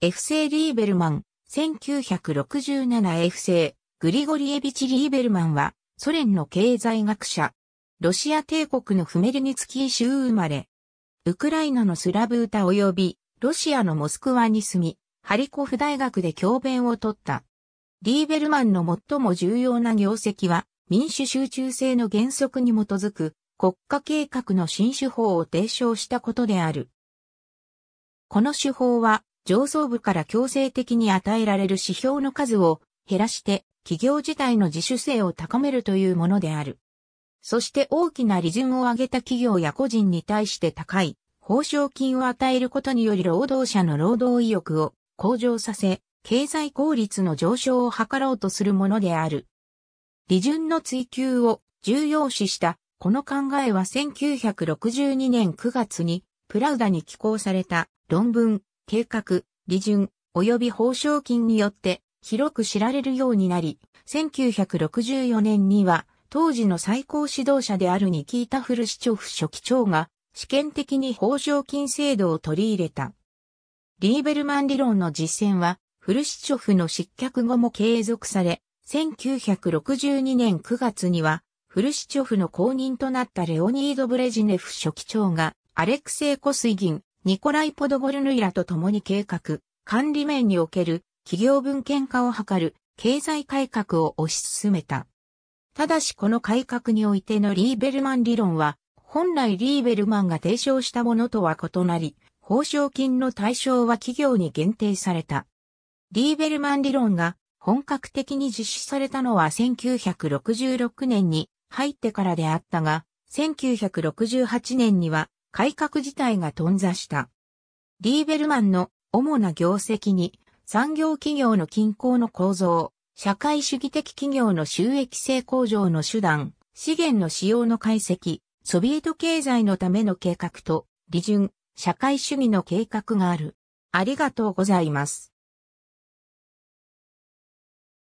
F c リーベルマン、1967 F c グリゴリエビチ・リーベルマンは、ソ連の経済学者。ロシア帝国のフメルニツキー州生まれ。ウクライナのスラブ歌及び、ロシアのモスクワに住み、ハリコフ大学で教鞭を取った。リーベルマンの最も重要な業績は、民主集中制の原則に基づく、国家計画の新手法を提唱したことである。この手法は、上層部から強制的に与えられる指標の数を減らして企業自体の自主性を高めるというものである。そして大きな利潤を上げた企業や個人に対して高い報奨金を与えることにより労働者の労働意欲を向上させ、経済効率の上昇を図ろうとするものである。利潤の追求を重要視したこの考えは1962年9月にプラウダに寄稿された論文計画、利潤、及び報奨金によって広く知られるようになり、1964年には当時の最高指導者であるニキータ・フルシチョフ書記長が試験的に報奨金制度を取り入れた。リーベルマン理論の実践はフルシチョフの失脚後も継続され、1962年9月にはフルシチョフの後任となったレオニード・ブレジネフ書記長がアレクセイ・コスイギン、ニコライ・ポドゴルヌイラと共に計画、管理面における企業文献化を図る経済改革を推し進めた。ただしこの改革においてのリーベルマン理論は、本来リーベルマンが提唱したものとは異なり、報奨金の対象は企業に限定された。リーベルマン理論が本格的に実施されたのは1966年に入ってからであったが、1968年には改革自体が頓挫した。リーベルマンの主な業績に産業企業の均衡の構造、社会主義的企業の収益性向上の手段、資源の使用の解析、ソビエト経済のための計画と、利順、社会主義の計画がある。ありがとうございます。